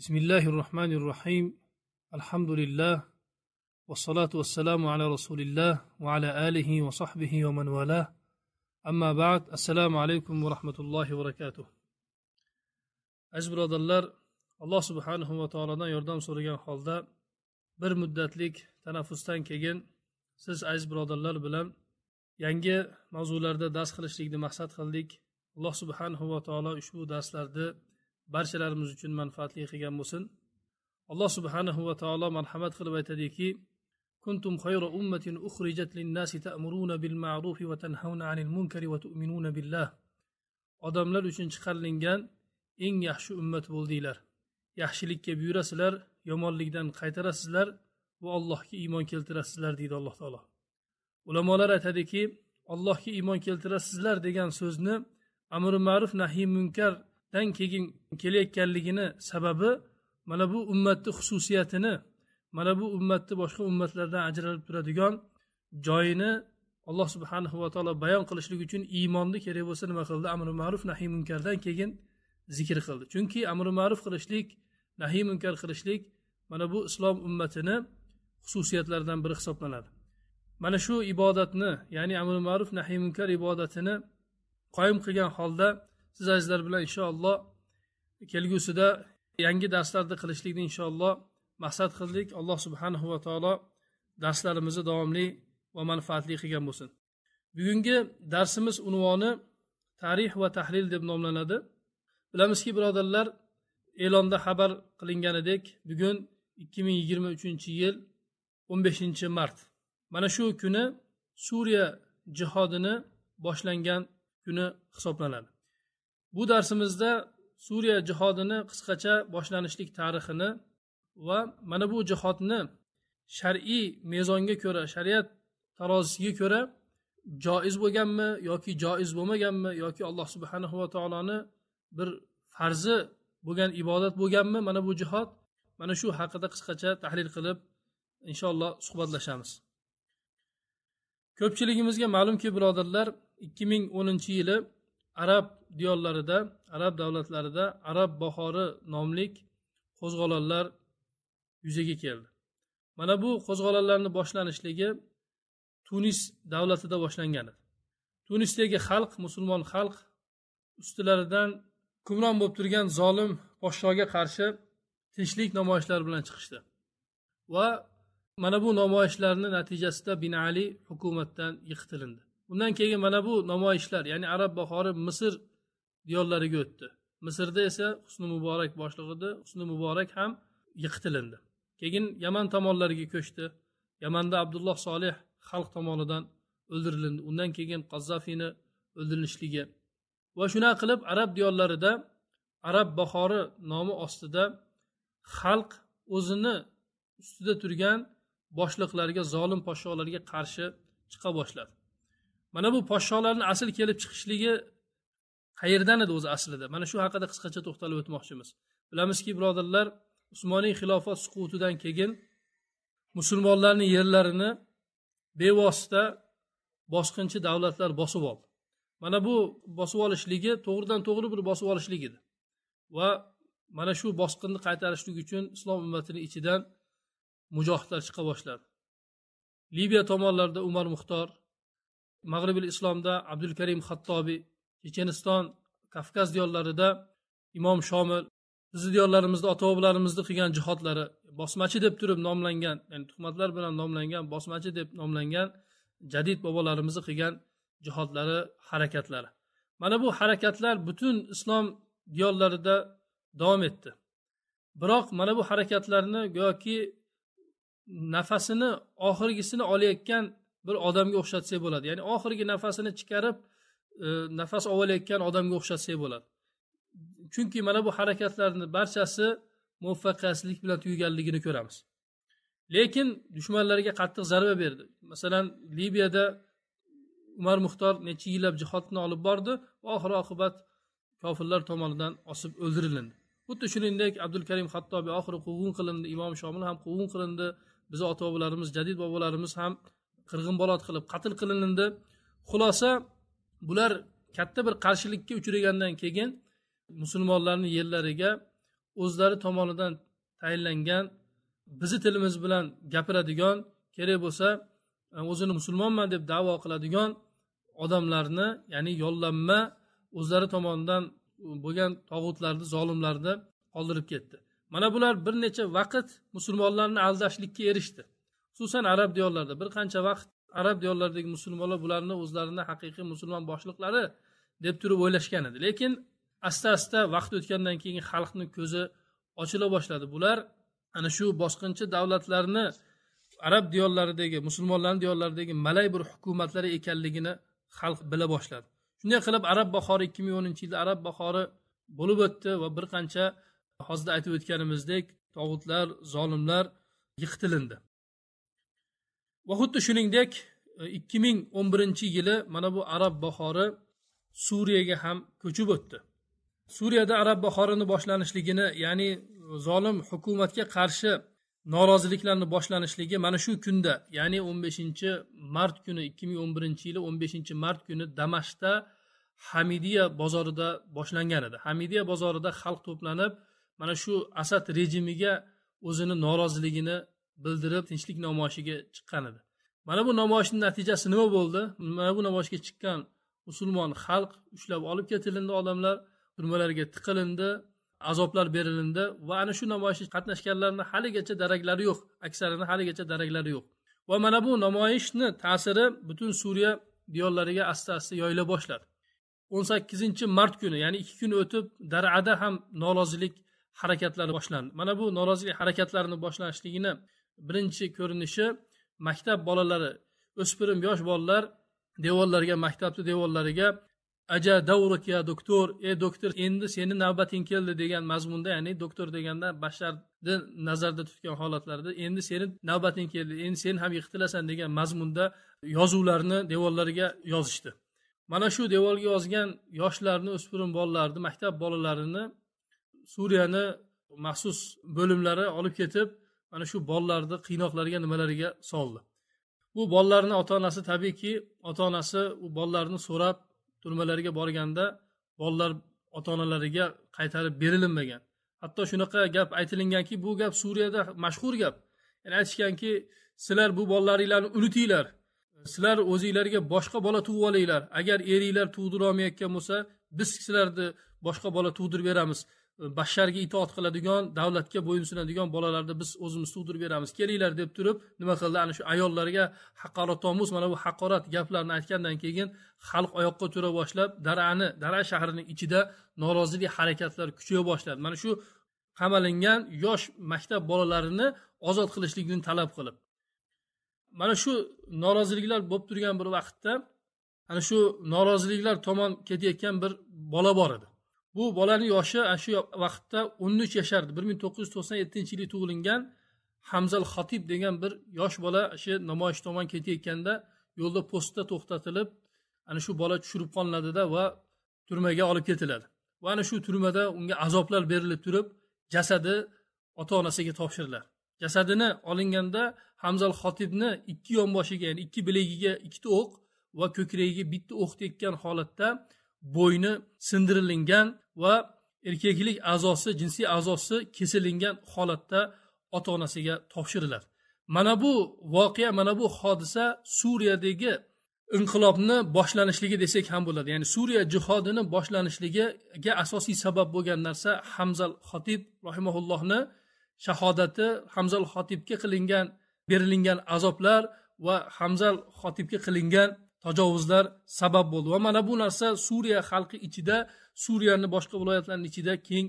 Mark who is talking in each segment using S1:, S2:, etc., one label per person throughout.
S1: بسم الله الرحمن الرحيم الحمد لله والصلاة والسلام على رسول الله وعلى آله وصحبه ومن والاه أما بعد السلام عليكم ورحمة الله وبركاته aziz birodarlar alloh subhanahu va taolodan yordam so'ragan holda bir muddatlik tanaffusdan keyin siz aziz birodarlar bilan yangi mavzularda dars qilishlikni maqsad qildik alloh subhanahu va taolo ushbu darslarni barchalarimiz uchun manfaatli qilgan bo'lsin alloh subhanahu va taolo marhamat qilib aytadiki kuntum ummatin ukhrijat lin nasi ta'muruna bil ma'ruf تأمرون بالمعروف anil عن المنكر tu'minuna billah odamlar uchun chiqarilgan eng yaxshi ummat bo'ldinglar yaxshilikka buyurasizlar yomonlikdan qaytarasizlar va allohga iymon keltirasizlar deydi alloh taolo ulamolar aytadiki allohga iymon keltirasizlar degan so'zni amri ma'ruf nahiy munkar dan keyin kelayotganligini sababi mana bu ummatni xususiyatini mana bu ummatni boshqa ummatlardan ajralib turadigan joyini alloh subhanahu va taolo bayon qilishlik uchun iymonni kerak bo'lsa nima qildi amri ma'ruf nahiy munkardan keyin zikr qildi chunki amri ma'ruf qilishlik nahiy munkar qilishlik mana bu islom ummatini xususiyatlaridan biri hisoblanadi mana shu ibodatni ya'ni amri ma'ruf nahiy munkar ibodatini qoyim qilgan holda siz azizlar bilan inshaalloh kelgusida yangi darslarni qilishlikni inshaalloh maqsad qildik alloh subhanahu va taolo darslarimizni davomli va manfaatli qilgan bo'lsin bugungi darsimiz unvoni tarix va tahlil deb nomlanadi bilamizki birodarlar e'londa xabar qilinganidek bugun ikki ming yigirma uchinchi yil o'n beshinchi mart mana shu kuni suriya jihodini boshlangan kuni hisoblanadi bu darsimizda suriya jihodini qisqacha boshlanishlik tarixini va mana bu jihodni shar'iy mezonga ko'ra shariat tarozisiga ko'ra joiz bo'lganmi yoki joiz bo'lmaganmi yoki alloh subhanahu va taoloni bir farzi bo'lgan ibodat bo'lganmi mana bu jihod mana shu haqida qisqacha tahlil qilib inshaalloh suhbatlashamiz ko'pchiligimizga ma'lumki birodarlar ikki ming o'ninchi yili arab diyorlarida arab davlatlarida arab bahori nomlik qo'zg'olonlar yuzaga keldi mana bu qo'zg'olonlarni boshlanishligi tunis davlatida boshlangan edi tunisdagi xalq musulmon xalq ustilaridan hukmron bo'lib turgan zolim podshoga qarshi tinchlik namoyishlari bilan chiqishdi va mana bu namoyishlarni natijasida bin ali hukumatdan yiqitilindi undan keyin mana bu namoyishlar ya'ni arab bahori misr diyorlariga o'tdi misrda esa husni muborak edi husni muborak ham yiqitilindi keyin yaman tomonlariga ko'chdi yamanda abdulloh solih xalq tomonidan o'ldirilindi undan keyin qazzafiyni o'ldirilishligi va shunaqa qilib arab diyorlarida arab bahori nomi ostida xalq o'zini ustida turgan boshliqlarga zolim podsholarga qarshi chiqa boshladi mana bu podsholarni asl kelib chiqishligi qayerdan edi o'zi aslida mana shu haqida qisqacha to'xtalib o'tmoqchimiz bilamizki birodarlar usmoniy xilofat suqutidan keyin musulmonlarni yerlarini bevosita bosqinchi davlatlar bosib oldi mana bu bosib olishligi to'g'ridan to'g'ri bir bosib olishlik edi va mana shu bosqinni qaytarishlik uchun islom ummatini ichidan mujohidlar chiqa boshladi liviya tomonlarida umar muxtor mag'ribil islomda abdulkarim xattobiy checheniston kavkaz diyorlarida imom shomil bizni diyorlarimizda ota bobolarimizni qilgan jihodlari bosmachi deb turib nomlangan ya'ni tuhmatlar bilan nomlangan bosmachi deb nomlangan jadid bobolarimizni qilgan jihodlari harakatlari mana bu harakatlar butun islom diyorlarida davom etdi biroq mana bu harakatlarni go'yoki nafasini oxirgisini olayotgan bir odamga o'xshatsak bo'ladi ya'ni oxirgi nafasini chiqarib e, nafas olayotgan odamga o'xshatsak bo'ladi chunki mana bu harakatlarni barchasi muvaffaqiyatsizlik bilan tugaganligini ko'ramiz lekin dushmanlarga qattiq zarba berdi masalan liviyada umar muxtor necha yillab jihodni olib bordi oxir oqibat kofirlar tomonidan osib o'ldirilindi xuddi shuningdek abdulkarim hattobiy oxiri quvg'in qilindi imom shomil ham quvg'in qilindi bizni ota bobolarimiz jadid bobolarimiz ham qirg'inbolot qilib qatl qilindi xulosa bular katta bir qarshilikka uchragandan keyin musulmonlarni yerlariga o'zlari tomonidan tayinlangan bizni tilimiz bilan gapiradigan kerak bo'lsa e, o'zini musulmonman deb davo qiladigan odamlarni ya'ni yollanma o'zlari tomonidan bo'lgan tog'utlarni zolimlarni qoldirib ketdi mana bular bir necha vaqt musulmonlarni aldashlikka erishdi xususan arab diyorlarida bir qancha vaqt arab diyorlaridagi musulmonlar bularni o'zlarini haqiqiy musulmon boshliqlari deb turib o'ylashgan edi lekin asta asta vaqt o'tgandan keyin xalqni ko'zi ochila boshladi bular ana shu bosqinchi davlatlarni arab diyorlaridagi musulmonlarni diyorlaridagi malay bir hukumatlari ekanligini xalq bila boshladi shunday qilib arab bahori ikki ming o'ninchi yilda arab bahori bo'lib o'tdi va bir qancha hozirda aytib o'tganimizdek tog'utlar zolimlar yiqitilindi va xuddi shuningdek e, ikki ming o'n birinchi yili mana bu arab bahori suriyaga ham ko'chib o'tdi suriyada arab bahorini boshlanishligini ya'ni zolim hukumatga qarshi noroziliklarni boshlanishligi mana shu kunda ya'ni o'n beshinchi mart kuni ikki ming o'n birinchi yili o'n beshinchi mart kuni damashqda hamidiya bozorida boshlangan edi hamidiya bozorida xalq to'planib mana shu asad rejimiga o'zini noroziligini bildirib tinchlik namoyishiga chiqqan edi mana bu namoyishni natijasi nima bo'ldi mana bu namoyishga chiqqan musulmon xalq ushlab olib ketilindi odamlar turmalarga tiqilindi azoblar berilindi va ana shu namoyishga qatnashganlarni haligacha daraklari yo'q aksarini haligacha daraklari yo'q va mana bu namoyishni ta'siri butun suriya diyorlariga asta asta yoyila boshladi o'n sakkizinchi mart kuni ya'ni ikki kun o'tib darada ham norozilik harakatlari boshlandi mana bu norozilik harakatlarini boshlanishligini birinchi ko'rinishi maktab bolalari o'spirim yosh bolalar devorlarga maktabni devorlariga aja davruka ya doktor e doktor endi seni navbating keldi degan mazmunda ya'ni doktor deganda basharni nazarda tutgan holatlarda endi seni navbating keldi endi sen ham yiqitilasan degan mazmunda yozuvlarni devorlarga yozishdi mana shu devorga yozgan yoshlarni o'spirim bolalarni maktab bolalarini suriyani maxsus bo'limlari olib ketib mana shu bolalarni qiynoqlarga nimalariga soldi bu bolalarni ota onasi tabiiyki ota onasi u bolalarni so'rab turmalarga borganda bolalar ota onalariga qaytarib berilinmagan hatto shunaqa gap aytilinganki bu gap suriyada mashhur gap ya'ni aytishganki sizlar bu bolalaringlarni unutinglar sizlar o'zinglarga boshqa bola tug'ib olinglar agar eringlar tug'dirolmayotgan bo'lsa biz sizlarni boshqa bola tug'dirib beramiz basharga itoat qiladigan davlatga bo'ysunadigan bolalarni biz o'zimiz tug'dirib beramiz kelinglar deb turib nima qildi ana shu ayollarga haqoratomuz mana bu haqorat gaplarni aytgandan keyin xalq oyoqqa tura boshlab darani dara shahrining ichida norozilik harakatlari kuchaya boshladi mana shu qamalingan yosh maktab bolalarini ozod qilishlikni talab qilib mana shu noroziliklar bo'lib turgan bir vaqtda ana shu noroziliklar tomon ketayotgan bir bola bor edi bu bolani yoshi ana shu vaqtda o'n uch yashardi bir ming to'qqiz yuz to'qson yettinchi yili tug'ilingan hamzal xotib degan bir yosh bola shu namoyish tomon ketayotganda yo'lda postda to'xtatilib ana shu bola tushirib qolinadida va turmaga olib ketiladi va ana shu turmada unga azoblar berilib turib jasadi ota onasiga topshiriladi jasadini olinganda hamzal xotibni ikki yonboshiga ya'ni ikki bilagiga ikkita o'q va ko'kragiga bitta o'q tekkan holatda bo'yni sindirilingan va erkaklik a'zosi jinsiy a'zosi kesilingan holatda ota onasiga topshiriladi mana bu voqea mana bu hodisa suriyadagi inqilobni boshlanishligi desak ham bo'ladi ya'ni suriya jihodini boshlanishligiga asosiy sabab bo'lgan narsa hamzal xotib rahimaullohni shahodati hamzal xotibga qilingan berilingan azoblar va hamzal xotibga qilingan tajovuzlar sabab bo'ldi va mana bu narsa suriya xalqi ichida suriyani boshqa viloyatlarni ichida keng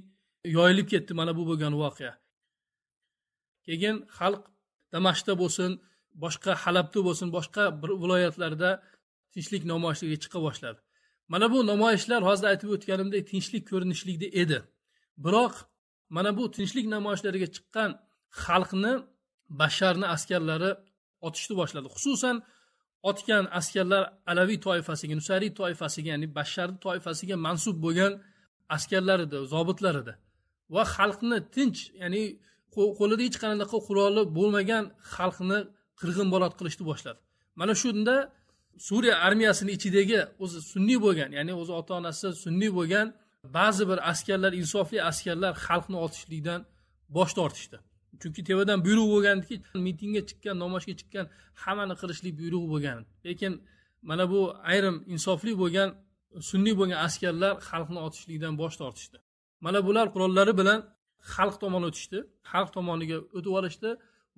S1: yoyilib ketdi mana bu bo'lgan voqea keyin xalq damashqda bo'lsin boshqa halabda bo'lsin boshqa bir viloyatlarda tinchlik namoyishlariga chiqa boshladi mana bu namoyishlar hozir aytib o'tganimdek tinchlik ko'rinishlikda edi biroq mana bu tinchlik namoyishlariga chiqqan xalqni basharni askarlari otishni boshladi xususan otgan askarlar alaviy toifasiga nusariy toifasiga ya'ni basharni toifasiga mansub bo'lgan askarlar edi zobitlar edi va xalqni tinch ya'ni qo'lida hech qanaqa quroli bo'lmagan xalqni qirg'inbolot qilishni boshladi mana shunda suriya armiyasini ichidagi o'zi sunniy bo'lgan ya'ni o'zi ota onasi sunniy bo'lgan ba'zi bir askarlar insofli askarlar xalqni otishlikdan bosh tortishdi chunki tevadan buyruq bo'lgandiki mitingga chiqqan namoyishga chiqqan hammani qilishlik buyruq bo'lgan lekin mana bu ayrim insofli bo'lgan sunniy bo'lgan askarlar xalqni otishlikdan bosh tortishdi mana bular qurollari bilan xalq tomon o'tishdi xalq tomoniga o'tib olishdi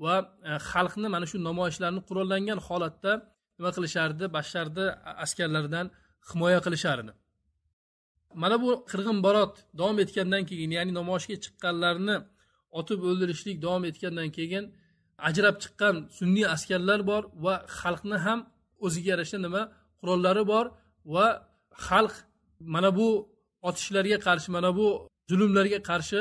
S1: va e, xalqni mana shu namoyishlarni qurollangan holatda nima qilishardi basharni askarlaridan himoya qilishardi mana bu qirg'inbarot davom etgandan keyin ya'ni namoyishga chiqqanlarni otib o'ldirishlik davom etgandan keyin ajrab chiqqan sunniy askarlar bor va xalqni ham o'ziga yarasha nima qurollari bor va xalq mana bu otishlarga qarshi mana bu zulmlarga qarshi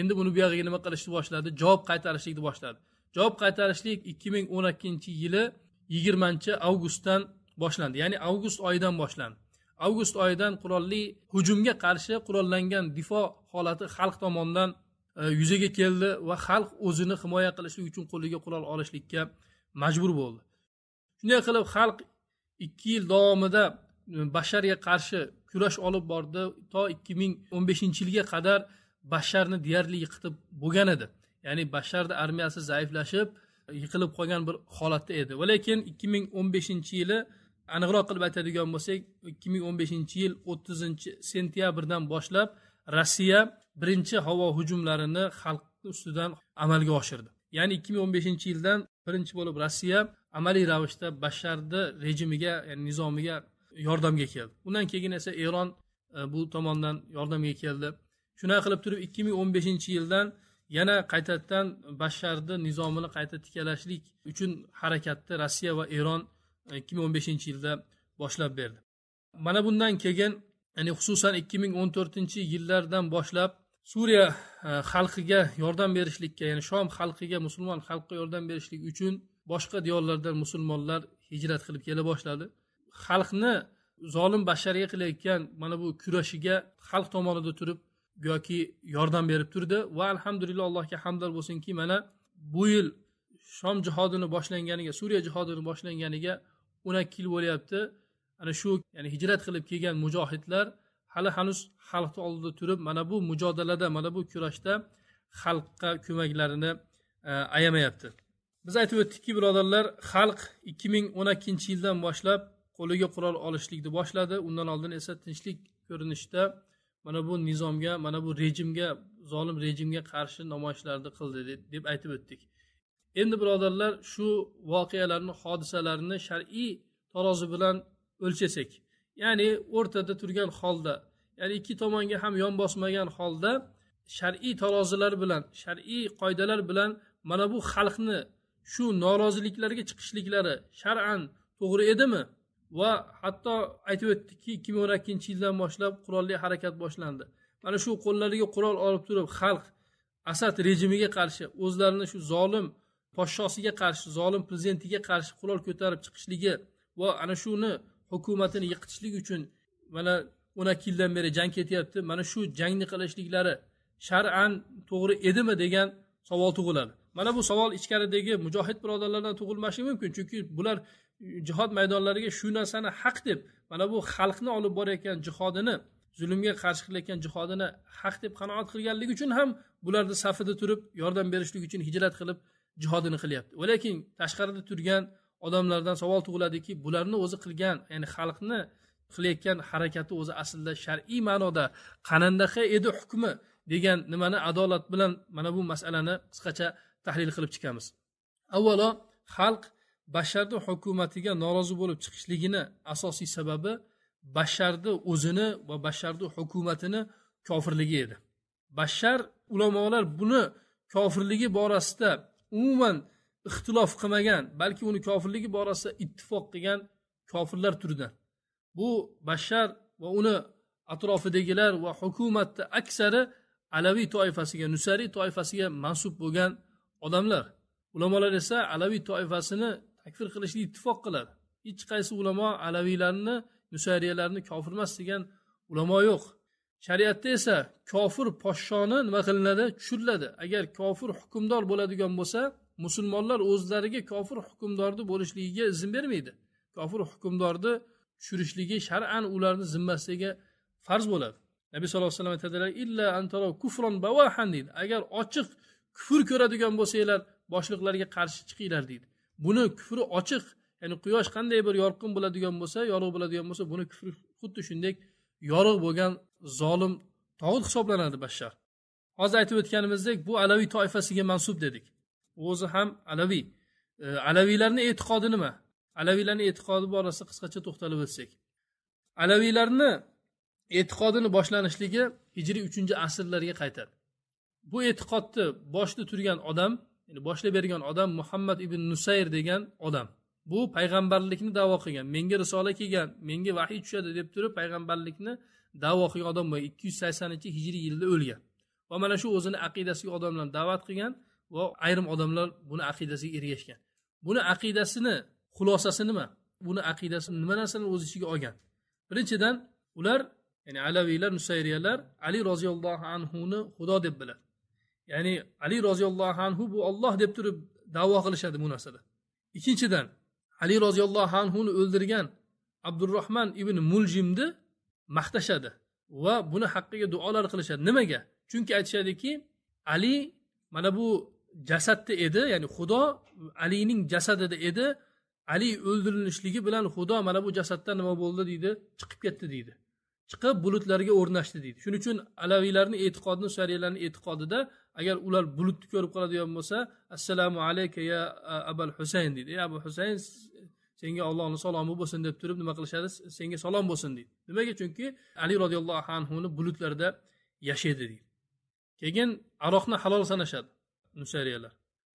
S1: endi buni buyog'iga nima qilishni boshladi javob qaytarishlikni boshladi javob qaytarishlik ikki ming o'n ikkinchi yili yigirmanchi avgustdan boshlandi ya'ni avgust oyidan boshlandi avgust oyidan qurolli hujumga qarshi qurollangan difo holati xalq tomonidan yuzaga keldi va xalq o'zini himoya qilishlik uchun qo'liga qurol olishlikka majbur bo'ldi shunday qilib xalq ikki yil davomida e, basharga qarshi kurash olib bordi to ikki ming o'n beshinchi yilga qadar basharni deyarli yiqitib bo'lgan edi ya'ni basharni armiyasi zaiflashib yiqilib qolgan bir holatda edi va lekin ikki ming o'n beshinchi yili aniqroq qilib aytadigan bo'lsak ikki ming o'n beshinchi yil o'ttizinchi sentyabrdan boshlab rossiya birinchi havo hujumlarini xalq ustidan amalga oshirdi ya'ni ikki ming o'n beshinchi yildan birinchi bo'lib rossiya amaliy ravishda basharni rejimiga ya'ni nizomiga yordamga keldi undan keyin esa eron e, bu tomondan yordamga keldi shunday qilib turib ikki ming o'n beshinchi yildan yana qaytadan basharni nizomini qayta tiklashlik uchun harakatni rossiya va eron e, ikki ming o'n beshinchi yilda boshlab berdi mana bundan keyin ya'ni xususan ikki ming o'n to'rtinchi yillardan boshlab suriya e, xalqiga yordam berishlikka ya'ni shom xalqiga musulmon xalqqa yordam berishlik uchun boshqa diyorlardan musulmonlar hijrat qilib kela boshladi xalqni zolim bashariga qilayotgan mana bu kurashiga xalq tomonida turib go'yoki yordam berib turdi va alhamdulillah allohga hamdlar bo'lsinki mana bu yil shom jihodini boshlanganiga suriya jihodini boshlanganiga o'n ikki yil bo'lyapti ana shu ya'ni hijrat qilib kelgan mujohidlar hali hanuz xalqni oldida turib mana bu mujodalada mana bu kurashda xalqqa ko'maklarini e, ayamayapti biz aytib o'tdikki birodarlar xalq ikki ming o'n ikkinchi yildan boshlab qo'liga qurol olishlikni boshladi undan oldin esa tinchlik ko'rinishda mana bu nizomga mana bu rejimga zolim rejimga qarshi namoyishlarni qildi deb aytib o'tdik endi birodarlar shu voqealarni hodisalarni shar'iy tarozi bilan o'lchasak ya'ni o'rtada turgan holda ya'ni ikki tomonga ham yon bosmagan holda shar'iy tarozilar bilan shar'iy qoidalar bilan mana bu xalqni shu noroziliklarga chiqishliklari shar'an to'g'ri edimi va hatto aytib o'tdikki ikki ming o'n ikkinchi yildan boshlab qurolli harakat boshlandi mana shu qo'llariga qurol olib turib xalq asad rejimiga qarshi o'zlarini shu zolim podshosiga qarshi zolim prezidentiga qarshi qurol ko'tarib chiqishligi va ana shuni hukumatini yiqitishlik uchun mana o'n ikki yildan beri jang ketyapti mana shu jangni qilishliklari shar'an to'g'ri edimi degan savol tug'iladi mana bu savol ichkaridagi mujohid birodarlardan tug'ilmasligi mumkin chunki bular jihod maydonlariga shu narsani haq deb mana bu xalqni olib borayotgan jihodini zulmga qarshi qilayotgan jihodini haq deb qanoat qilganligi uchun ham bularni safida turib yordam berishlik uchun hijrat qilib jihodini qilyapti lekin tashqarida turgan odamlardan savol tug'iladiki bularni o'zi qilgan ya'ni xalqni qilayotgan harakati o'zi aslida shar'iy ma'noda qanandaqa edi hukmi degan nimani adolat bilan mana bu masalani qisqacha tahlil qilib chiqamiz avvalo xalq basharni hukumatiga norozi bo'lib chiqishligini asosiy sababi basharni o'zini va basharni hukumatini kofirligi edi bashar ulamolar buni kofirligi borasida umuman ixtilof qilmagan balki uni kofirligi borasida ittifoq qilgan kofirlar turidan bu bashar va uni atrofidagilar va hukumatni aksari alaviy toifasiga nusariy toifasiga mansub bo'lgan odamlar ulamolar esa alaviy toifasini takfir qilishga ittifoq qiladi hech qaysi ulamo alaviylarni nusariyalarni kofir emas degan ulamo yo'q shariatda esa kofir podshoni nima qilinadi tushiriladi agar kofir hukmdor bo'ladigan bo'lsa musulmonlar o'zlariga kofir hukmdorni bo'lishligiga izn bermaydi kofir hukmdorni tushirishligi shar'an ularni zimmasiga farz bo'ladi nabiy sallallohu alayhi vasallam aytadilar illa antaro kufron bavahan deydi agar ochiq kufr ko'radigan bo'lsanglar boshliqlarga qarshi chiqinglar deydi buni kufri ochiq ya'ni quyosh qanday bir yorqin bo'ladigan bo'lsa yorug' bo'ladigan bo'lsa buni kufri xuddi shunday yorug' bo'lgan zolim tog'ut hisoblanadi bashar hozir aytib o'tganimizdek bu alaviy toifasiga mansub dedik o'zi ham alaviy e, alaviylarni e'tiqodi nima alaviylarni e'tiqodi borasida qisqacha to'xtalib o'tsak alaviylarni e'tiqodini boshlanishligi hijriy uchinchi asrlarga qaytadi bu e'tiqodni boshida turgan odam ya'ni boshlab bergan odam muhammad ibn nusayr degan odam bu payg'ambarlikni davo qilgan menga risola kelgan menga vahiy tushadi deb turib payg'ambarlikni davo qilgan odam bo'lgan ikki yuz saksoninchi hijriy yilda o'lgan va mana shu o'zini aqidasiga odamlarni da'vat qilgan va ayrim odamlar buni aqidasiga ergashgan buni aqidasini xulosasi nima buni aqidasi nima narsani o'z ichiga olgan birinchidan ular ya'ni alaviylar nusayriyalar ali roziyallohu anhuni xudo deb biladi ya'ni ali roziyallohu anhu bu olloh deb turib davo qilishadi bu narsada ikkinchidan ali roziyallohu anhuni o'ldirgan abdurahmon ibn muljimni maqtashadi va buni haqqiga duolar qilishadi nimaga chunki aytishadiki ali mana bu jasadda edi ya'ni xudo alining jasadida edi ali o'ldirilishligi bilan xudo mana bu jasaddan nima bo'ldi deydi chiqib ketdi deydi chiqib bulutlarga o'rnashdi deydi shuning uchun alaviylarni e'tiqodini shariyalarni e'tiqodida agar ular bulutni ko'rib qoladigan bo'lsa assalomu alayka ya abul husayn deydi ey abu husayn senga allohni salomi bo'lsin deb turib nima qilishadi senga salom bo'lsin deydi nimaga chunki ali roziyallohu anhuni bulutlarda yashaydi deydi keyin aroqni halol sanashadi mushariyalar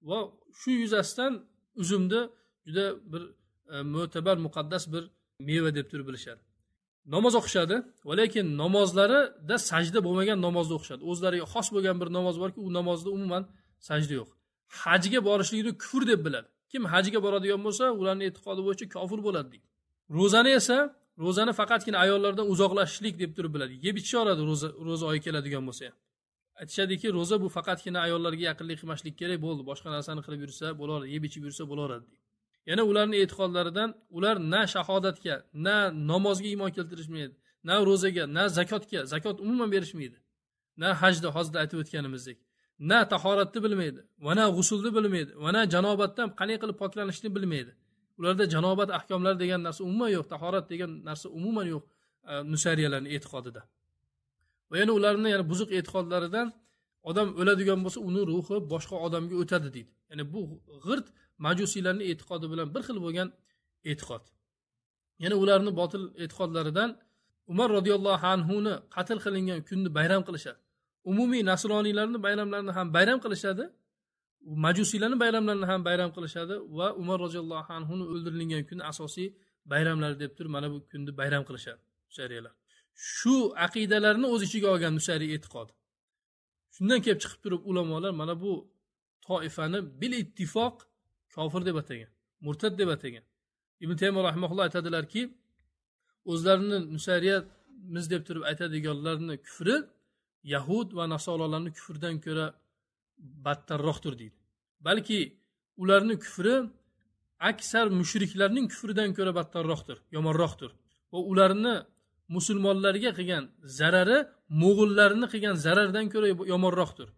S1: va shu yuzasidan uzumni juda bir e, mo'tabar muqaddas bir meva deb turib bilishadi namoz o'qishadi va lekin namozlarida sajda bo'lmagan namozni o'qishadi o'zlariga xos bo'lgan bir namoz borki u namozda umuman sajda yo'q hajga borishlikni kufr deb biladi kim hajga boradigan bo'lsa ularni e'tiqodi bo'yicha kofir bo'ladi deydi ro'zani esa ro'zani faqatgina ayollardan uzoqlashishlik deb turib biladi yeb icha ro'za oyi keladigan bo'lsa ham aytishadiki ro'za bu faqatgina ayollarga yaqinlik qilmaslik kerak bo'ldi boshqa narsani qilib yursa bo'laveradi yeb ichib yursa bo'laveradi deydi yana ularni e'tiqodlaridan ular na shahodatga na namozga iymon keltirishmaydi na ro'zaga na zakotga zakot umuman berishmaydi na hajda hozir aytib o'tganimizdek na tahoratni bilmaydi va na g'usulni bilmaydi va na janobatdan qanday qilib poklanishni bilmaydi ularda janobat ahkomlari degan narsa umuman yo'q tahorat degan narsa umuman yo'q nusariyalarni e, e'tiqodida va yana ularni ya'ni buzuq e'tiqodlaridan odam o'ladigan bo'lsa uni ruhi boshqa odamga o'tadi deydi ya'ni bu g'irt majusiylarni e'tiqodi bilan bir xil bo'lgan e'tiqod yana ularni botil e'tiqodlaridan umar roziyallohu anhuni qatl qilingan kunni bayram qilishadi umumiy nasroniylarni bayramlarini ham bayram qilishadi majusiylarni bayramlarini ham bayram qilishadi va umar roziyallohu anhuni o'ldirilgan kun asosiy bayramlari deb turib mana bu kunni bayram qilishadi shariyalar shu aqidalarni o'z ichiga olgan nushariy e'tiqod shundan kelib chiqib turib ulamolar mana bu toifani bil ittifoq kofir deb atagan murtad deb atagan ibn taymiy rahmaulloh aytadilarki o'zlarini nusariyamiz deb turib aytadiganlarni kufri yahud va nasorolarni kufridan ko'ra battarroqdir deydi balki ularni kufri aksar mushriklarning kufridan ko'ra battarroqdir yomonroqdir va ularni musulmonlarga qilgan zarari mo'g'ullarni qilgan zarardan ko'ra yomonroqdir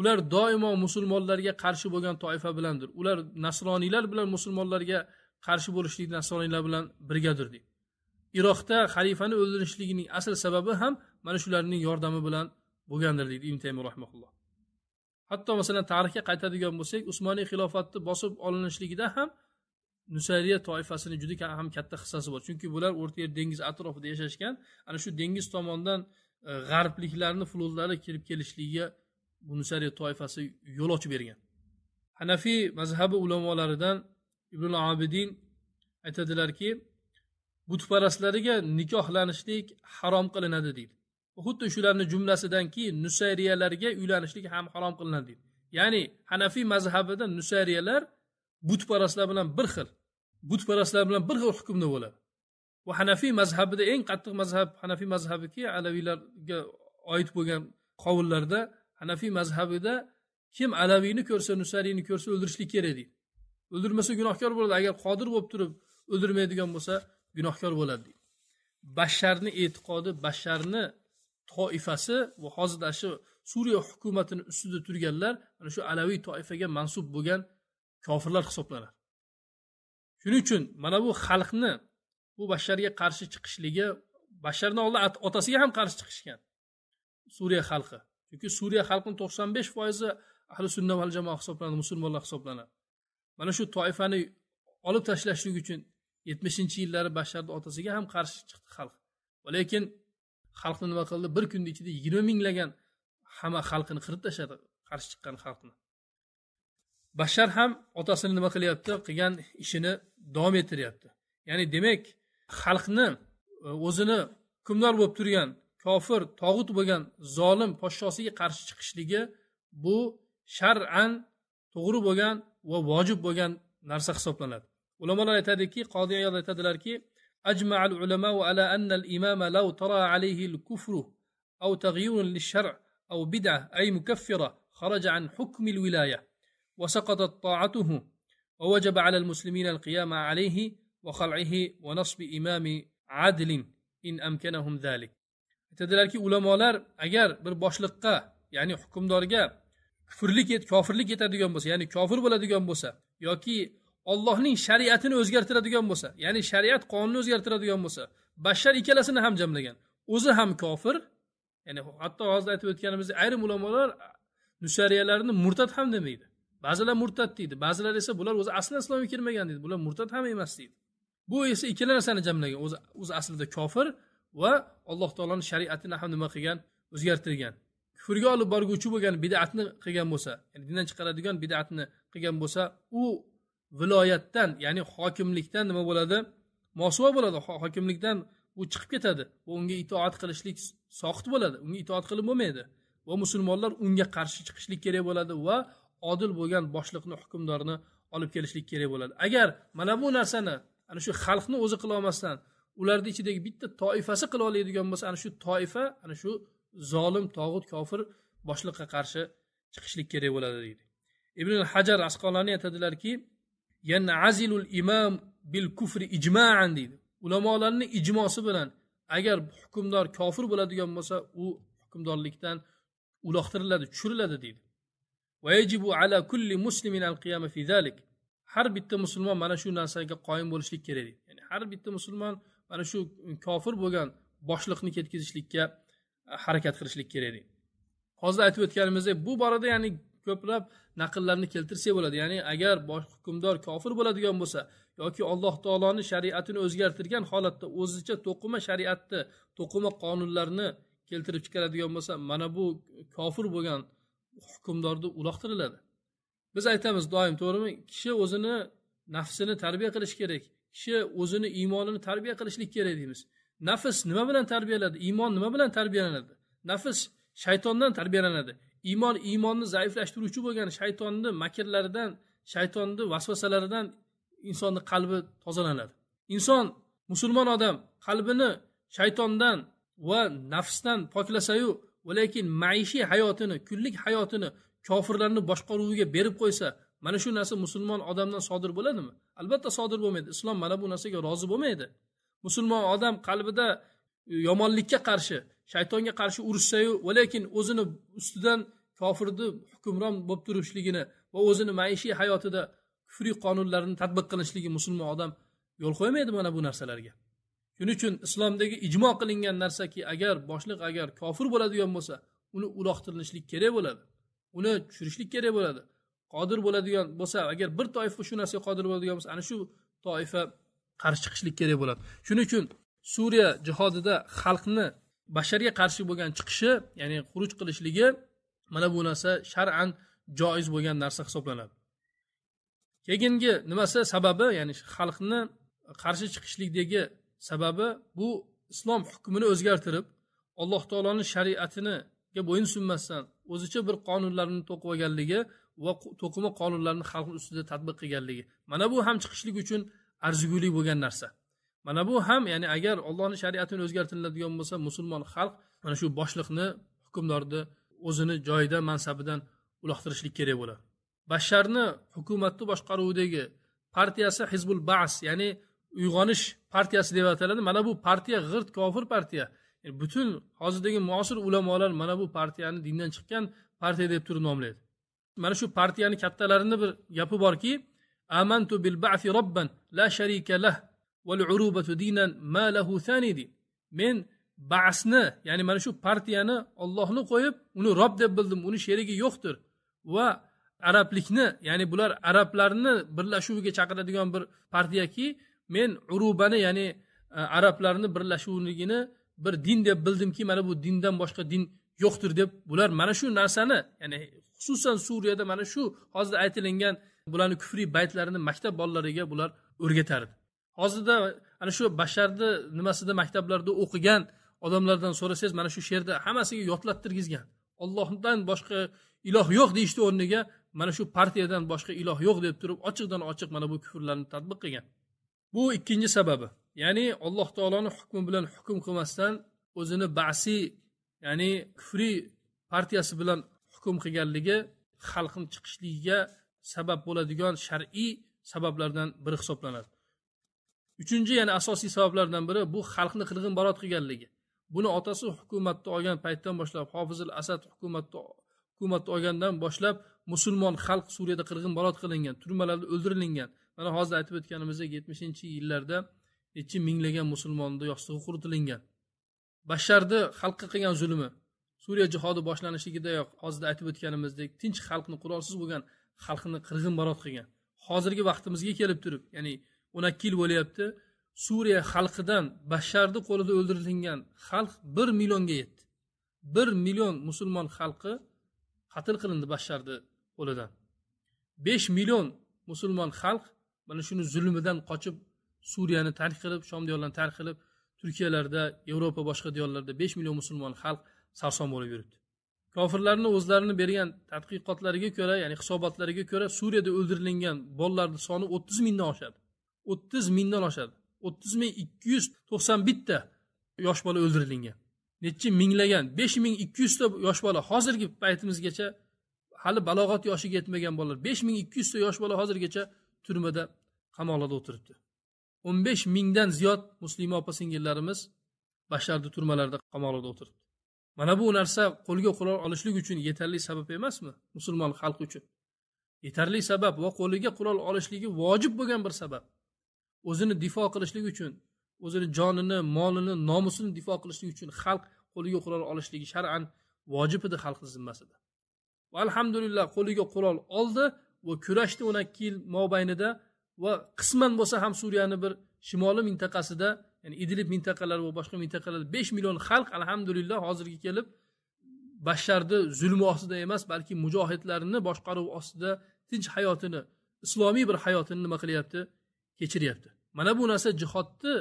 S1: ular doimo musulmonlarga qarshi bo'lgan toifa bilandir ular nasroniylar bilan musulmonlarga qarshi bo'lishlik nasroniylar bilan birgadir deydi iroqda xalifani o'ldirishligining asl sababi ham mana shularning yordami bilan bo'lgandir deydi ibn taymiy rahmaulloh hatto masalan tarixga qaytadigan bo'lsak usmoniy xilofatni bosib olinishligida ham nusayriya toifasini juda ham katta hissasi bor chunki bular o'rta yer dengiz atrofida yashashgan ana shu dengiz tomondan e, g'arbliklarni flotlari kirib kelishligiga bu nusariya toifasi yo'l ochib bergan hanafiy mazhabi ulamolaridan ibn abidin aytadilarki butparastlarga nikohlanishlik harom qilinadi deydi xuddi shularni jumlasidanki nusayriyalarga uylanishlik ham harom qilinadi deydi ya'ni hanafiy mazhabida nusayriyalar butparastlar bilan bir xil butparastlar bilan bir xil hukmda bo'ladi va hanafiy mazhabida eng qattiq mazhab hanafiy mazhabiki alaviylarga oid bo'lgan qovullarda hanafiy mazhabida kim alaviyni ko'rsa nusariyni ko'rsa o'ldirishlik kerak deydi o'ldirmasa gunohkor bo'ladi agar qodir bo'lib turib o'ldirmaydigan bo'lsa gunohkor bo'ladi deydi basharni e'tiqodi basharni toifasi va hozirda shu suriya hukumatini ustida turganlar mana shu alaviy toifaga mansub bo'lgan kofirlar hisoblanadi shuning uchun mana bu xalqni bu basharga qarshi chiqishligi basharni oldin otasiga ham qarshi chiqishgan suriya xalqi chunki suriya xalqini to'qson besh foizi ahli sunna val jamoa hisoblanadi musulmonlar hisoblanadi mana shu toifani olib tashlashlik uchun yetmishinchi yillari basharni otasiga ham qarshi chiqdi xalq lekin xalqni nima qildi bir kunni ichida yigirma minglagan hamma xalqini qirib tashladi qarshi chiqqan xalqni bashar ham otasini nima qilyapti qilgan ishini davom ettiryapti ya'ni demak xalqni e, o'zini hukmdor bo'lib turgan kofir tog'ut bo'lgan zolim podshosiga qarshi chiqishligi bu shar'an to'g'ri bo'lgan va vojib bo'lgan narsa hisoblanadi ulamolar aytadiki qodiy ayol aytadilarki أجمع العلماء وسقطت طاعته ووجب على المسلمين القيام عليه وخلعه ونصب إمام عدل إن أمكنهم ذلك aytadilarki ulamolar agar bir boshliqqa ya'ni hukmdorga kufrlik et kofirlik etadigan bo'lsa ya'ni kofir bo'ladigan bo'lsa yoki ollohning shariatini o'zgartiradigan bo'lsa ya'ni shariat qonunni o'zgartiradigan bo'lsa bashar ikkalasini ham jamlagan o'zi ham kofir ya'ni hatto hozir aytib o'tganimizdek ayrim ulamolar nusariyalarni murtad ham demaydi ba'zilar murtad deydi ba'zilar esa bular o'zi aslida islomga kirmagan deydi bular murtad ham emas deydi bu esa ikkala narsani jamlagan o'zi o'zi aslida kofir va alloh taoloni shariatini ham nima qilgan o'zgartirgan kufrga olib borguvchi bo'lgan bidatni qilgan bo'lsa ya'ni dindan chiqaradigan bidatni qilgan bo'lsa u viloyatdan ya'ni hokimlikdan nima bo'ladi mosuvo bo'ladi hokimlikdan u chiqib ketadi va unga itoat qilishlik soqit bo'ladi unga itoat qilib bo'lmaydi va musulmonlar unga qarshi chiqishlik kerak bo'ladi va odil bo'lgan boshliqni hukmdorni olib kelishlik kerak bo'ladi agar mana bu narsani ana shu xalqni o'zi qilolmasdan ularni ichidagi bitta toifasi qila oladigan bo'lsa ana shu toifa ana shu zolim tog'ut kofir boshliqqa qarshi chiqishlik kerak bo'ladi deydi ibn hajar asqolani aytadilarki yanazilul imom bil kufri ijmaan deydi ulamolarni ijmosi bilan agar hukmdor kofir bo'ladigan bo'lsa u hukmdorlikdan uloqtiriladi tushiriladi deydi ويجب على كل مسلم القيام في ذلك har bitta musulmon mana shu narsaga qoyim bo'lishlik kerak ya'ni har bitta musulmon mana shu kofir bo'lgan boshliqni ketkazishlikka harakat qilishlik kerak hozir aytib o'tganimizdek bu borada ya'ni ko'plab naqllarni keltirsak bo'ladi ya'ni agar bosh hukmdor kofir bo'ladigan bo'lsa yoki alloh taoloni shariatini o'zgartirgan holatda o'zicha to'qima shariatni to'qima qonunlarni keltirib chiqaradigan bo'lsa mana bu kofir bo'lgan hukmdorni uloqtiriladi biz aytamiz doim to'g'rimi kishi o'zini nafsini tarbiya qilish kerak kishi o'zini iymonini tarbiya qilishlik kerak deymiz nafs nima bilan tarbiyaladi iymon nima bilan tarbiyalanadi nafs shaytondan tarbiyalanadi iymon iymonni zaiflashtiruvchi bo'lgan shaytonni makrlaridan shaytonni vasvasalaridan insonni qalbi tozalanadi inson musulmon odam qalbini shaytondan va nafsdan poklasayu va lekin maishiy hayotini kunlik hayotini kofirlarni boshqaruviga berib qo'ysa mana shu narsa musulmon odamdan sodir bo'ladimi albatta sodir bo'lmaydi islom mana bu narsaga rozi bo'lmaydi musulmon odam qalbida e, yomonlikka qarshi shaytonga qarshi urushsayu va lekin o'zini ustidan kofirni hukmron bo'lib turishligini va o'zini maishiy hayotida kufriy qonunlarni tadbiq qilishligi musulmon odam yo'l qo'ymaydi mana bu narsalarga shuning uchun islomdagi ijmo qilingan narsaki agar boshliq agar kofir bo'ladigan bo'lsa uni uloqtirilishlik kerak bo'ladi uni tushirishlik kerak bo'ladi qodir bo'ladigan bo'lsa agar bir toifa shu narsaga qodir bo'ladigan bo'lsa ana shu toifa qarshi chiqishlik kerak bo'ladi shuning uchun suriya jihodida xalqni basharga qarshi bo'lgan chiqishi ya'ni xuruj qilishligi mana bu narsa shar'an joiz bo'lgan narsa hisoblanadi keyingi nimasi sababi ya'ni xalqni qarshi chiqishlikdagi sababi bu islom hukmini o'zgartirib alloh taoloni shariatiniga bo'yinsunmasdan o'zicha bir qonunlarni to'qib olganligi va to'qima qonunlarni xalq ustida tadbiq qilganligi mana bu ham chiqishlik uchun arzigulik bo'lgan narsa mana bu ham ya'ni agar ollohni shariatini o'zgartiriladigan bo'lsa musulmon xalq mana shu boshliqni hukmdorni o'zini joyida mansabidan uloqtirishlik kerak bo'ladi basharni hukumatni boshqaruvidagi partiyasi hizbul bas ya'ni uyg'onish partiyasi deb ataladi mana bu partiya g'irt kofir partiya yani butun hozirdagi muosir ulamolar mana bu partiyani dindan chiqqan partiya deb turib nomlaydi mana shu partiyani kattalarini bir gapi borki amantu bil ba'fi robban la sharika lah val urubatu dinan ma lahu din men ba'sni ya'ni mana shu partiyani ollohni qo'yib uni rob deb bildim uni sherigi yo'qdir va arablikni ya'ni bular arablarni birlashuviga chaqiradigan bir partiyaki men urubani ya'ni e, arablarni birlashuvligini bir din deb bildimki mana bu dindan boshqa din yo'qdir deb bular mana shu narsani ya'ni xususan suriyada mana shu hozir aytilingan bularni kufriy baytlarini maktab bolalariga bular o'rgatardi hozirda ana shu basharni nimasida maktablarda o'qigan odamlardan so'rasangiz mana shu she'rda hammasiga yodlattirgizgan ollohdan boshqa iloh yo'q deyishni o'rniga mana shu partiyadan boshqa iloh yo'q deb turib ochiqdan ochiq mana bu kufrlarni tadbiq qilgan bu ikkinchi sababi ya'ni alloh taoloni hukmi bilan hukm qilmasdan o'zini ba'siy ya'ni kufriy partiyasi bilan hukm qilganligi xalqni chiqishligiga sabab bo'ladigan shar'iy sabablardan biri hisoblanadi uchinchi ya'ni asosiy sabablardan biri bu xalqni qirg'in barot qilganligi buni otasi hukumatni olgan paytdan boshlab hofizil asad hukumatni hukumatni olgandan boshlab musulmon xalq suriyada qirg'in barot qilingan turmalarda o'ldirilgan mana hozir aytib o'tganimizdek yetmishinchi yillarda nechi minglagan musulmonni yostig'i quritilingan basharni xalqqa qilgan zulmi suriya jihodi boshlanishligidayoq hozir aytib o'tganimizdek tinch xalqni qurolsiz bo'lgan xalqni barot qilgan hozirgi vaqtimizga kelib turib ya'ni o'n ikki yil bo'lyapti suriya xalqidan basharni qo'lida o'ldirilgan xalq bir millionga yetdi bir million musulmon xalqi qatl qilindi basharni qo'lidan besh million musulmon xalq mana shuni zulmidan qochib suriyani tark qilib shom diyorlarini tark qilib turkiyalarda yevropa boshqa diyorlarda besh million musulmon xalq sarson bo'lib yuribdi kofirlarni o'zlarini bergan tadqiqotlariga ko'ra ya'ni hisobotlariga ko'ra suriyada o'ldirilgan bolalarni soni o'ttiz mingdan oshadi o'ttiz mingdan oshadi o'ttiz ming ikki yuz to'qson bitta yosh bola o'ldirilgan nechi minglagan besh ming ikki yuzta yosh bola hozirgi paytimizgacha hali balog'at yoshiga yetmagan bolalar besh ming ikki yuzta yosh bola hozirgacha turmada qamoqlarda o'tiribdi o'n besh mingdan ziyod muslima opa singillarimiz bashardi turmalarda qamoqlarda o'tiribdi mana bu narsa qo'lga qurol olishlik uchun yetarli sabab emasmi musulmon xalqi uchun yetarli sabab va qo'liga qurol olishligi vojib bo'lgan bir sabab o'zini difo qilishlik uchun o'zini jonini molini nomusini difo qilishlik uchun xalq qo'liga qurol olishligi shar'an vojib edi xalqni zimmasida va alhamdulillah qo'liga qurol oldi va kurashdi o'n ikki yil mobaynida va qisman bo'lsa ham suriyani bir shimoli mintaqasida ya'ni idlib mintaqalari va boshqa mintaqalarda besh million xalq alhamdulillah hozirga kelib basharni zulmi ostida emas balki mujohidlarni boshqaruvi ostida tinch hayotini islomiy bir hayotini nima qilyapti kechiryapti mana bu narsa jihodni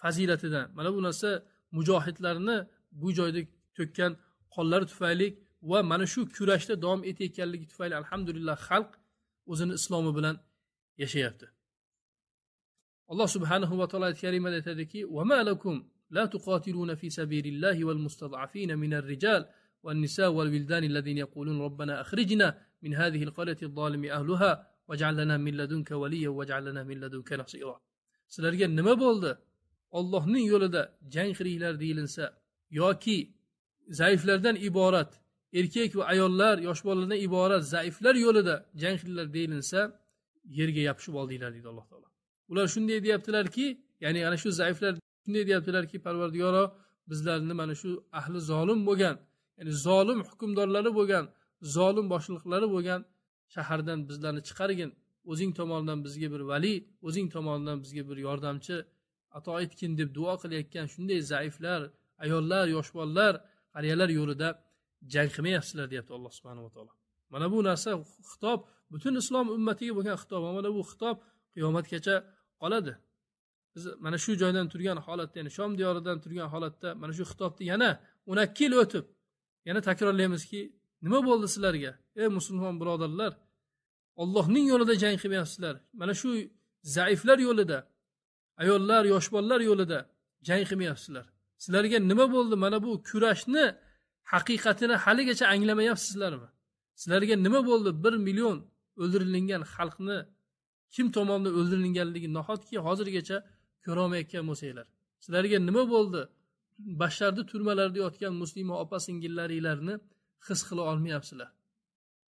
S1: fazilatidan mana bu narsa mujohidlarni bu joyda to'kkan qonlari tufayli va mana shu kurashda davom etayotganligi tufayli alhamdulillah xalq o'zini islomi bilan yashayapti alloh subhanahu va taolo oyat karimada aytadiki لا تقاتلون في سبيل الله والمستضعفين من الرجال والنساء والولدان الذين يقولون ربنا أخرجنا من هذه القرية الظالم أهلها واجعل لنا من لدنك وليا واجعل لنا من لدنك نصيرا سلرجا نما بولد الله نين يولد جان خريلر ديلنسا yoki zaiflardan iborat erkak va ayollar yosh bolalardan iborat zaiflar yo'lida jang qildilar deyilinsa yerga yopishib oldinglar deydi alloh taolo ular shunday deyaptilarki ya'ni ana shu zaiflar shunday deyaptilarki parvardigoro bizlarni mana shu ahli zolim bo'lgan ya'ni zolim hukmdorlari bo'lgan zolim boshliqlari bo'lgan shahardan bizlarni chiqargin o'zing tomonidan bizga bir vali o'zing tomonidan bizga bir yordamchi ato etgin deb duo qilayotgan shunday zaiflar ayollar yosh bolalar qariyalar yo'lida jang qilmayapsizlar deyapti alloh subhanava taolo mana bu narsa xitob butun islom ummatiga bo'lgan xitob mana bu xitob qiyomatgacha qoladi biz mana shu joydan turgan holatda ya'ni shom diyoridan turgan holatda mana shu xitobni yana o'n ikki yil o'tib yana takrorlaymizki nima bo'ldi sizlarga ey musulmon birodarlar ollohning yo'lida jang qilmayapsizlar mana shu zaiflar yo'lida ayollar yosh bolalar yo'lida jang qilmayapsizlar sizlarga nima bo'ldi mana bu kurashni haqiqatini haligacha anglamayapsizlarmi sizlarga nima bo'ldi bir million o'ldirilingan xalqni kim tomonidan o'ldirilganligi nahotki hozirgacha ko'rolmayotgan bo'lsanglar sizlarga nima bo'ldi basharni turmalarda yotgan muslima opa singillaringlarni his qila olmayapsizlar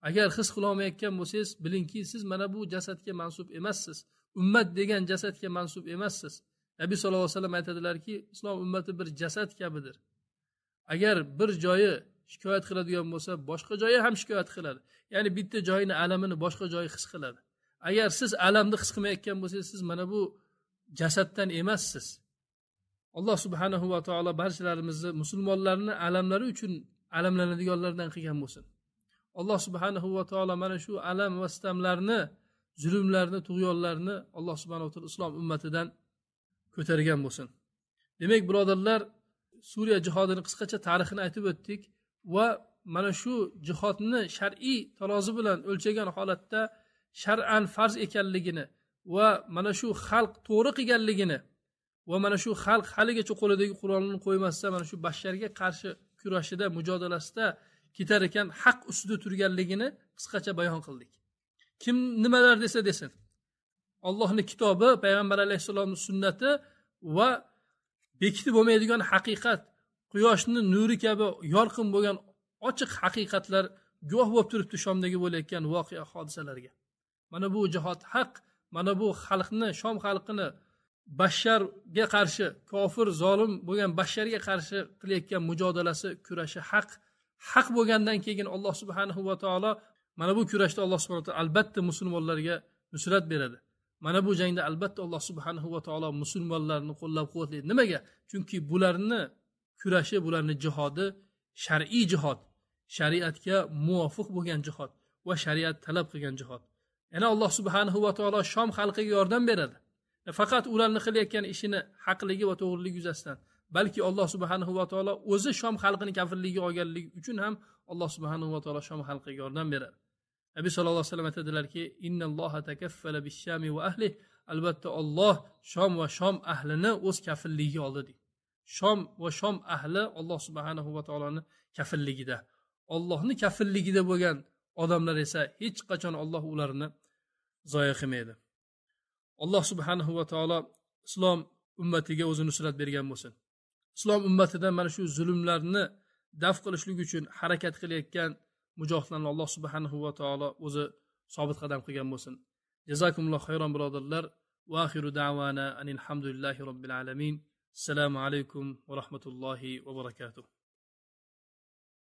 S1: agar his qilolmayotgan bo'lsangiz bilingki siz mana bu jasadga mansub emassiz ummat degan jasadga mansub emassiz nabiy sallallohu alayhi vasallam aytadilarki islom ummati bir jasad kabidir agar bir joyi shikoyat qiladigan bo'lsa boshqa joyi ham shikoyat qiladi ya'ni bitta joyini alamini boshqa joyi his qiladi agar siz alamni his qilmayotgan bo'lsangiz siz mana bu jasaddan emassiz alloh subhanahu va taolo barchalarimizni musulmonlarni alamlari uchun alamlanadiganlardan qilgan bo'lsin alloh subhanahu va taolo mana shu alam va sitamlarni zulmlarni tug'yonlarni alloh subhanahu va taolo islom ummatidan ko'targan bo'lsin demak birodarlar suriya jihodini qisqacha tarixini aytib o'tdik va mana shu jihodni shar'iy tarozi bilan o'lchagan holatda shar'an farz ekanligini va mana shu xalq to'g'ri qilganligini va mana shu xalq haligacha qo'lidagi qurolni qo'ymasdan mana shu basharga qarshi kurashida mujodalasida ketar ekan haq ustida turganligini qisqacha bayon qildik kim nimalar desa desin ollohni kitobi payg'ambar alayhissalomni sunnati va bekitib bo'lmaydigan haqiqat quyoshni nuri kabi yorqin bo'lgan ochiq haqiqatlar guvoh bo'lib turibdi shomdagi bo'layotgan voqea hodisalarga mana bu jihod haq mana bu xalqni shom xalqini basharga qarshi kofir zolim bo'lgan basharga qarshi qilayotgan mujodalasi kurashi haq haq bo'lgandan keyin alloh subhanahu va taolo mana bu kurashda alloh subhanahu taolo albatta musulmonlarga nusrat beradi mana bu jangda albatta alloh subhanahu va taolo musulmonlarni qo'llab quvvatlaydi nimaga chunki bularni kurashi bularni jihodi shar'iy jihod shariatga muvofiq bo'lgan jihod va shariat talab qilgan jihod yana alloh subhanahu va taolo shom xalqiga yordam beradi faqat ularni qilayotgan ishini haqligi va to'g'riligi yuzasidan balki alloh subhanahu va taolo o'zi shom xalqini kafirligiga olganligi uchun ham alloh subhanahu va taolo shom xalqiga yordam beradi nabiy sallallohu alayhi vasallam aytadilarki albatta olloh shom va shom ahlini o'z kafilligiga oldi deydi shom va shom ahli olloh subhanahu va taoloni kafilligida ollohni kafilligida bo'lgan odamlar esa hech qachon olloh ularni zoya qilmaydi alloh subhanahu va taolo islom ummatiga o'zi nusrat bergan bo'lsin islom ummatidan mana shu zulmlarni daf qilishlik uchun harakat qilayotgan mujohidlarni alloh subhanahu va taolo o'zi sobit qadam qilgan bo'lsin jazakumulloh hayron birodarlar vaxiru davana anilhamdulillahi robbil alamin assalomu alaykum va rahmatullohi va barakatuh